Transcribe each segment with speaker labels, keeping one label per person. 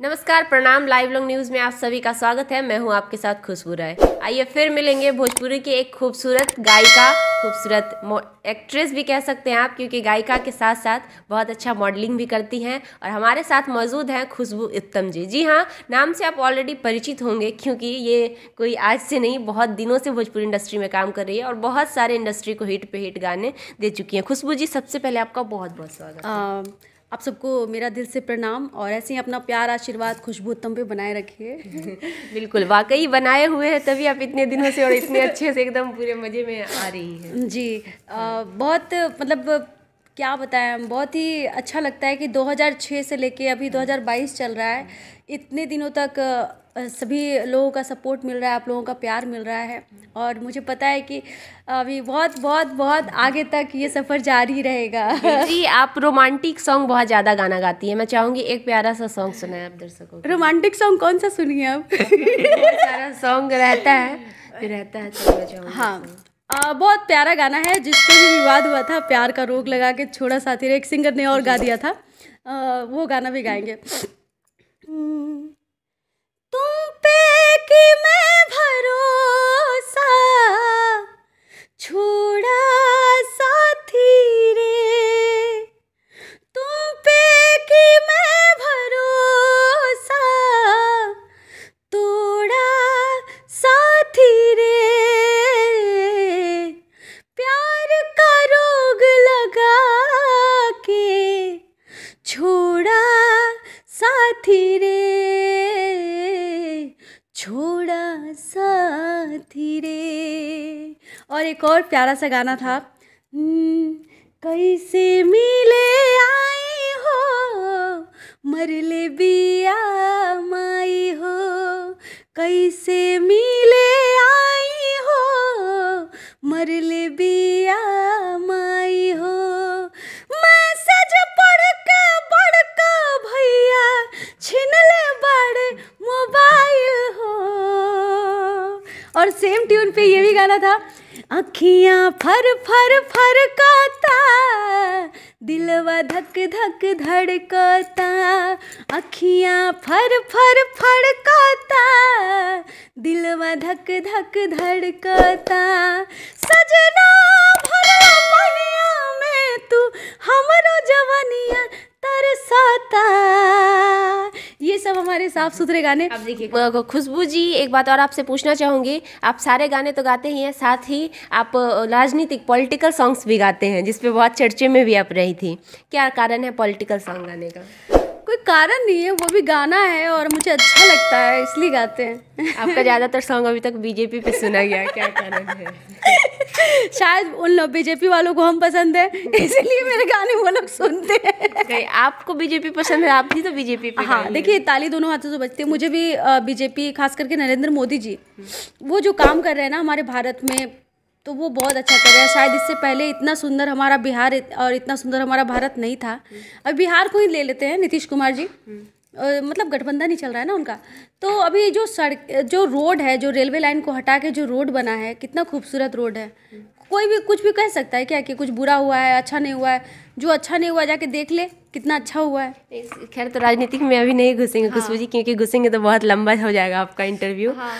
Speaker 1: नमस्कार प्रणाम live long news में आप सभी का स्वागत है मैं हूं आपके साथ खुशबू राय आइए फिर मिलेंगे भोजपुरी की एक खूबसूरत गायिका खूबसूरत एक्ट्रेस भी कह सकते हैं आप क्योंकि गायिका के साथ साथ बहुत अच्छा मॉडलिंग भी करती हैं और हमारे साथ मौजूद हैं खुशबू उत्तम जी जी हाँ नाम से आप ऑलरेडी परिचित होंगे क्योंकि ये कोई आज से नहीं बहुत दिनों से भोजपुरी इंडस्ट्री में काम कर रही है और बहुत सारे इंडस्ट्री
Speaker 2: को हिट पे हिट गाने दे चुकी हैं खुशबू जी सबसे पहले आपका बहुत बहुत स्वागत आप सबको मेरा दिल से प्रणाम और ऐसे ही अपना प्यार आशीर्वाद खुशबू उत्तम पे बनाए रखिए बिल्कुल वाकई बनाए हुए हैं तभी आप इतने दिनों से और इतने अच्छे से एकदम पूरे मज़े में आ रही हैं जी आ, बहुत मतलब क्या बताएं हम बहुत ही अच्छा लगता है कि 2006 से लेके अभी 2022 चल रहा है इतने दिनों तक सभी लोगों का सपोर्ट मिल रहा है आप लोगों का प्यार मिल रहा है और मुझे पता है कि अभी बहुत बहुत बहुत आगे तक ये सफ़र जारी रहेगा जी
Speaker 1: आप रोमांटिक सॉन्ग बहुत ज़्यादा गाना गाती है मैं चाहूँगी एक प्यारा सा सॉन्ग सुनाए आप दर्शकों
Speaker 2: रोमांटिक सॉन्ग कौन सा सुनिए आप प्यारा सॉन्ग रहता है रहता है तो हाँ आ, बहुत प्यारा गाना है जिस पर भी विवाद हुआ था प्यार का रोग लगा के छोड़ा साथी एक सिंगर ने और गा दिया था
Speaker 3: आ, वो गाना भी गाएंगे में भरोसा छू और एक और प्यारा सा गाना था हम्म, कैसे मिले आई हो मरले बिया माई हो कैसे मिले आई हो मरले बिया माई हो मैं सज पढ़ के बढ़ भैया छिनले बड़े मोबाइल हो और सेम ट्यून पे ये भी गाना था अखियाँ फर फर फरकाता दिलवा धक धक धड़कता अखियाँ फर फर फड़काता दिलवा धक धक धड़कता सजना भला में तू हमरो जवानिया तरसाता ये सब हमारे साफ सुथरे गाने देखिए खुशबू
Speaker 1: जी एक बात और आपसे पूछना चाहूंगी आप सारे गाने तो गाते ही हैं साथ ही आप राजनीतिक पॉलिटिकल सॉन्ग्स भी गाते हैं जिसपे बहुत चर्चे में भी आप रही थी
Speaker 2: क्या कारण है पॉलिटिकल सॉन्ग गाने का कोई कारण नहीं है वो भी गाना है और मुझे अच्छा लगता है इसलिए गाते हैं आपका ज़्यादातर सॉन्ग अभी तक बीजेपी पे सुना गया क्या कारण है शायद उन बीजेपी वालों को हम पसंद है इसीलिए मेरे गाने वो लोग सुनते हैं आपको बीजेपी पसंद है आप भी तो बीजेपी पे हाँ देखिए ताली दोनों हाथों से बचती है मुझे भी बीजेपी खास करके नरेंद्र मोदी जी वो जो काम कर रहे हैं ना हमारे भारत में तो वो बहुत अच्छा कर रहे हैं शायद इससे पहले इतना सुंदर हमारा बिहार और इतना सुंदर हमारा भारत नहीं था अब बिहार को ही ले लेते हैं नीतीश कुमार जी मतलब गठबंधन ही चल रहा है ना उनका तो अभी जो सड़क जो रोड है जो रेलवे लाइन को हटा के जो रोड बना है कितना खूबसूरत रोड है कोई भी कुछ भी कह सकता है क्या कि कुछ बुरा हुआ है अच्छा नहीं हुआ है जो अच्छा नहीं हुआ जाके देख ले कितना अच्छा हुआ है खैर तो
Speaker 1: राजनीति में अभी नहीं घुसेंगे हाँ। खुशबू जी क्योंकि घुसेंगे तो बहुत लंबा हो जाएगा आपका इंटरव्यू हाँ।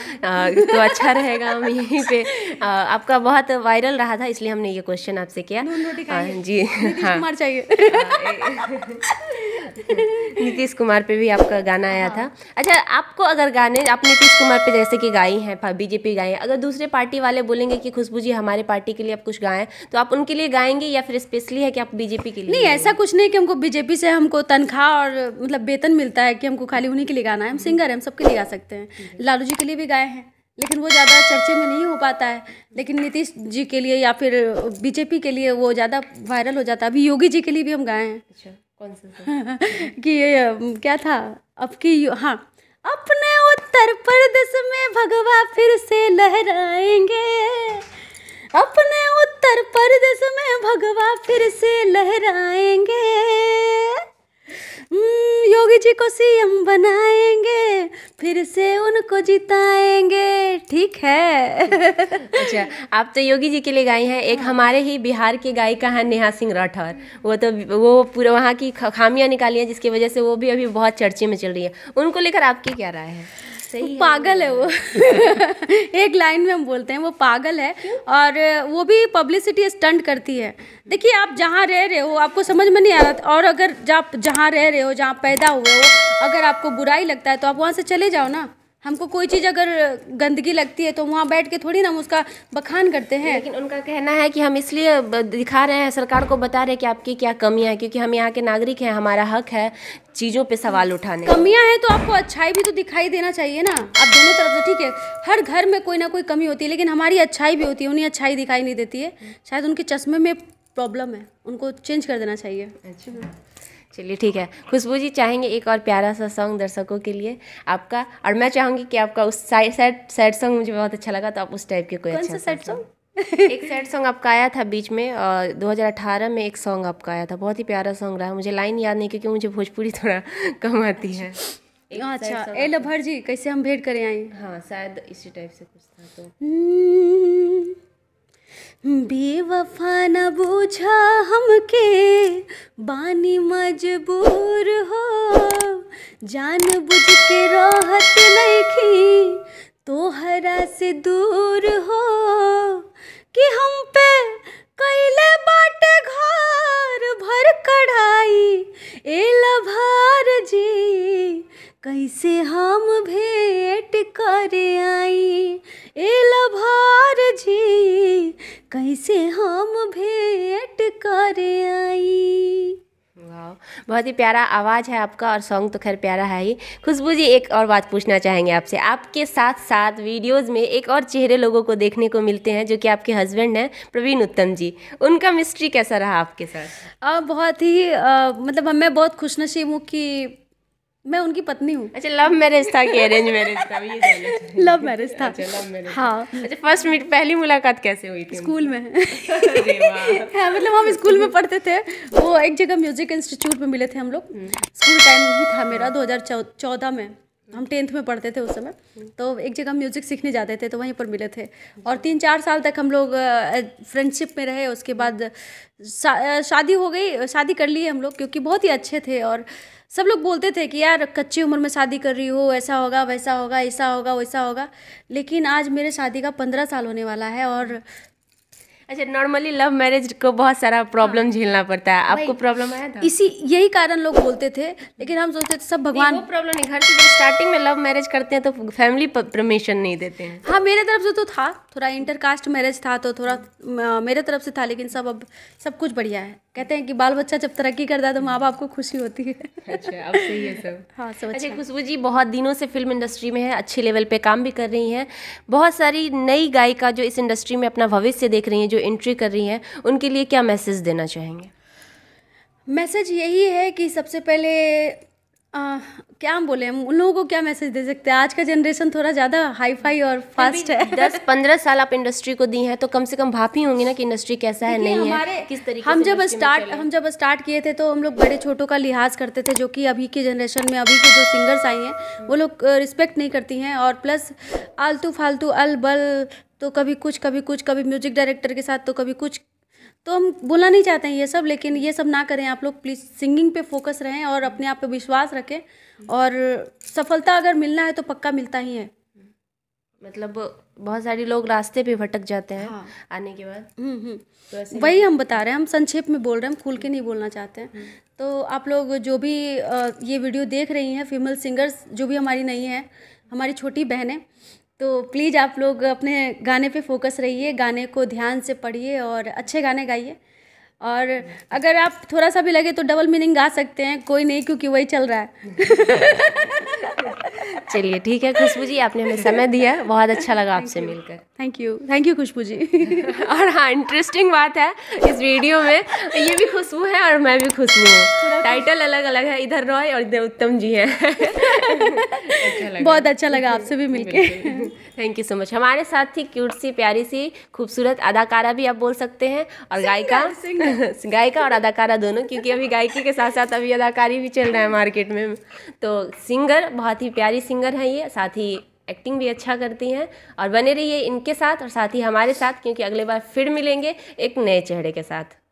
Speaker 1: तो अच्छा रहेगा हम यहीं पे आ, आपका बहुत वायरल रहा था इसलिए हमने ये क्वेश्चन आपसे किया हाँ जी हाँ
Speaker 3: चाहिए हाँ,
Speaker 1: नीतीश कुमार पे भी आपका गाना आया था अच्छा आपको अगर गाने आप नीतीश कुमार पे जैसे कि गाई हैं बीजेपी गाए हैं अगर दूसरे पार्टी वाले बोलेंगे कि खुशबू जी हमारे पार्टी के लिए आप कुछ गाएं तो
Speaker 2: आप उनके लिए गाएंगे
Speaker 1: या फिर स्पेशली है कि आप बीजेपी के लिए नहीं
Speaker 2: ऐसा कुछ नहीं कि हमको बीजेपी से हमको तनख्वाह और मतलब वेतन मिलता है कि हमको खाली उन्हीं के लिए गाना है हम सिंगर हैं हम सबके लिए गा सकते हैं लालू जी के लिए भी गाए हैं लेकिन वो ज़्यादा चर्चे में नहीं हो पाता है लेकिन नीतीश जी के लिए या फिर बीजेपी के लिए वो ज़्यादा वायरल हो जाता है अभी योगी जी के लिए भी हम गाए हैं अच्छा कौन सा कि ये क्या
Speaker 3: था अब की हाँ अपने उत्तर प्रदेश में भगवा फिर से लहराएंगे अपने उत्तर प्रदेश में भगवा फिर से लहराएंगे जी को सीएम बनाएंगे फिर से उनको
Speaker 2: जिताएंगे ठीक है अच्छा आप तो योगी जी के लिए गाई हैं एक हाँ।
Speaker 1: हमारे ही बिहार की गायिका हैं नेहा सिंह राठौर वो तो वो पूरा वहाँ की खामियां निकाली हैं जिसकी वजह से वो भी अभी बहुत चर्चे में चल रही है उनको लेकर आपकी क्या राय है सही पागल है वो
Speaker 2: एक लाइन में हम बोलते हैं वो पागल है और वो भी पब्लिसिटी स्टंट करती है देखिए आप जहाँ रह रहे हो आपको समझ में नहीं आ रहा और अगर आप जहाँ रह रहे हो जहाँ पैदा हुए हो अगर आपको बुराई लगता है तो आप वहाँ से चले जाओ ना हमको कोई चीज़ अगर गंदगी लगती है तो वहाँ बैठ के थोड़ी ना हम उसका बखान करते हैं लेकिन उनका कहना है कि हम
Speaker 1: इसलिए दिखा रहे हैं सरकार को बता रहे हैं कि आपकी क्या कमियाँ हैं क्योंकि हम यहाँ के नागरिक हैं हमारा हक है चीज़ों पे सवाल उठाने
Speaker 2: कमियाँ हैं तो आपको अच्छाई भी तो दिखाई देना चाहिए ना आप दोनों तरफ से ठीक है हर घर में कोई ना कोई कमी होती है लेकिन हमारी अच्छाई भी होती है उन्हें अच्छाई दिखाई नहीं देती है शायद उनके चश्मे में प्रॉब्लम है उनको चेंज कर देना चाहिए अच्छा
Speaker 1: चलिए ठीक है खुशबू जी चाहेंगे एक और प्यारा सा सॉन्ग दर्शकों के लिए आपका और मैं चाहूँगी कि आपका उस सैड सैड सॉन्ग मुझे बहुत अच्छा लगा तो आप उस टाइप के कोई कौन अच्छा सैड
Speaker 2: सॉन्ग
Speaker 1: एक सैड सॉन्ग आपका आया था बीच में और 2018 में एक सॉन्ग आपका आया था बहुत ही प्यारा सॉन्ग रहा मुझे लाइन याद नहीं क्योंकि मुझे भोजपुरी थोड़ा कम आती है हाँ,
Speaker 2: अच्छा ए भर जी कैसे हम भेंट करें आए हाँ
Speaker 3: शायद इसी टाइप
Speaker 2: से कुछ था तो
Speaker 3: हम्म। बेवफा न बूझा हमके बानी मजबूर हो जान बुझ के रोहत नहीं तोहरा से दूर हो कि हम पे कैले बाटे घर भर कढ़ाई ए लभार जी कैसे हम भेंट करे आई ए लभार जी कैसे हम भेंट कर आई बहुत ही प्यारा
Speaker 1: आवाज़ है आपका और सॉन्ग तो खैर प्यारा है ही खुशबू जी एक और बात पूछना चाहेंगे आपसे आपके साथ साथ वीडियोस में एक और चेहरे लोगों को देखने को मिलते हैं जो कि आपके हस्बैंड हैं प्रवीण उत्तम जी उनका मिस्ट्री कैसा रहा आपके साथ आ, बहुत ही आ, मतलब मैं बहुत खुशनसीब
Speaker 2: हूँ कि मैं उनकी पत्नी हूँ अच्छा लव मैरिज था कि अरेंज मैरिज
Speaker 3: था ये
Speaker 2: लव मैरिज था अच्छा लव मैरिज हाँ अच्छा फर्स्ट मीट पहली मुलाकात कैसे हुई थी स्कूल में हाँ मतलब हम स्कूल में पढ़ते थे वो एक जगह म्यूजिक इंस्टीट्यूट में मिले थे हम लोग हम्म। स्कूल टाइम ही था मेरा 2014 में हम टेंथ में पढ़ते थे उस समय तो एक जगह म्यूज़िक सीखने जाते थे तो वहीं पर मिले थे और तीन चार साल तक हम लोग फ्रेंडशिप में रहे उसके बाद शा, शादी हो गई शादी कर ली हम लोग क्योंकि बहुत ही अच्छे थे और सब लोग बोलते थे कि यार कच्ची उम्र में शादी कर रही हो ऐसा होगा वैसा होगा ऐसा होगा वैसा होगा लेकिन आज मेरे शादी का पंद्रह साल होने वाला है और अच्छा नॉर्मली
Speaker 1: लव मैरिज को बहुत सारा प्रॉब्लम हाँ। झेलना पड़ता है आपको प्रॉब्लम आया था
Speaker 2: इसी यही कारण लोग बोलते थे लेकिन हम सोचते थे सब भगवान प्रॉब्लम नहीं घर से जब स्टार्टिंग में लव मैरिज करते हैं तो फैमिली परमिशन नहीं देते हैं हाँ मेरे तरफ से तो था थोड़ा इंटरकास्ट मैरिज था तो थोड़ा मेरे तरफ से था लेकिन सब अब सब कुछ बढ़िया है कहते हैं कि बाल बच्चा जब तरक्की करता है तो माँ बाप को खुशी होती है
Speaker 3: अच्छा अब सही है सब
Speaker 2: हाँ सब अच्छा, अच्छा, खुशबू जी बहुत दिनों से फिल्म इंडस्ट्री में है अच्छे लेवल पे काम भी
Speaker 1: कर रही हैं बहुत सारी नई गायिका जो इस इंडस्ट्री में अपना भविष्य देख रही हैं जो एंट्री कर रही हैं उनके लिए क्या मैसेज देना चाहेंगे
Speaker 2: मैसेज यही है कि सबसे पहले क्या हम बोले उन लोगों को क्या मैसेज दे सकते हैं आज का जनरेशन थोड़ा ज़्यादा हाई फाई और फास्ट है दस पंद्रह साल आप इंडस्ट्री को दी हैं तो कम से कम भाप ही होंगी ना कि इंडस्ट्री
Speaker 1: कैसा है नहीं है किस तरीके हम जब
Speaker 2: स्टार्ट हम जब स्टार्ट किए थे तो हम लोग बड़े छोटों का लिहाज करते थे जो कि अभी के जनरेशन में अभी के जो सिंगर्स आई हैं वो लोग रिस्पेक्ट नहीं करती हैं और प्लस आलतू फालतू अल बल तो कभी कुछ कभी कुछ कभी म्यूजिक डायरेक्टर के साथ तो कभी कुछ तो हम बोलना नहीं चाहते हैं ये सब लेकिन ये सब ना करें आप लोग प्लीज़ सिंगिंग पे फोकस रहें और अपने आप पे विश्वास रखें और सफलता अगर मिलना है तो पक्का मिलता ही है मतलब बहुत सारे लोग रास्ते पे भटक जाते हैं हाँ।
Speaker 1: आने के बाद हम्म, हम्म।
Speaker 2: तो वही हम बता रहे हैं हम संक्षेप में बोल रहे हैं हम खुल के नहीं बोलना चाहते हैं हम्म। तो आप लोग जो भी ये वीडियो देख रही हैं फीमेल सिंगर्स जो भी हमारी नहीं है हमारी छोटी बहनें तो प्लीज़ आप लोग अपने गाने पे फोकस रहिए गाने को ध्यान से पढ़िए और अच्छे गाने गाइए और अगर आप थोड़ा सा भी लगे तो डबल मीनिंग गा सकते हैं कोई नहीं क्योंकि वही चल रहा है
Speaker 1: चलिए ठीक है खुशबू जी आपने हमें समय दिया बहुत अच्छा लगा आपसे मिलकर
Speaker 2: thank you thank you Khushboo ji और हाँ इंटरेस्टिंग बात
Speaker 1: है इस वीडियो में ये भी खुशबू है और मैं भी खुशबू हूँ टाइटल अलग अलग है इधर रॉय और इधर उत्तम जी हैं अच्छा बहुत अच्छा लगा आपसे भी मिलकर थैंक यू सो मच हमारे साथ थी क्यूट सी प्यारी सी खूबसूरत अदाकारा भी आप बोल सकते हैं और गायिका गायिका और अदाकारा दोनों क्योंकि अभी गायकी के साथ साथ अभी अदाकारी भी चल रहा है मार्केट में तो सिंगर बहुत ही प्यारी सिंगर है ये साथ ही एक्टिंग भी अच्छा करती हैं और बने रहिए इनके साथ और साथ ही हमारे साथ क्योंकि अगले बार फिर मिलेंगे एक नए चेहरे के साथ